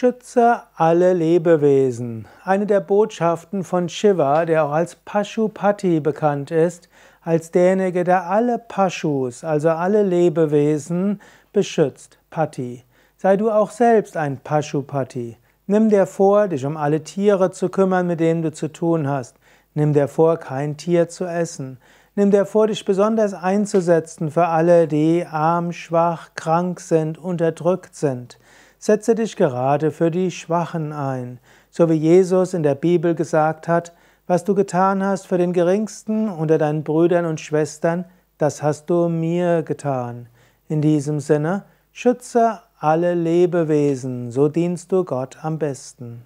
Schütze alle Lebewesen. Eine der Botschaften von Shiva, der auch als Pashupati bekannt ist, als derjenige, der alle Pashus, also alle Lebewesen, beschützt, Pati. Sei du auch selbst ein Pashupati. Nimm dir vor, dich um alle Tiere zu kümmern, mit denen du zu tun hast. Nimm dir vor, kein Tier zu essen. Nimm dir vor, dich besonders einzusetzen für alle, die arm, schwach, krank sind, unterdrückt sind. Setze dich gerade für die Schwachen ein, so wie Jesus in der Bibel gesagt hat, was du getan hast für den Geringsten unter deinen Brüdern und Schwestern, das hast du mir getan. In diesem Sinne, schütze alle Lebewesen, so dienst du Gott am besten.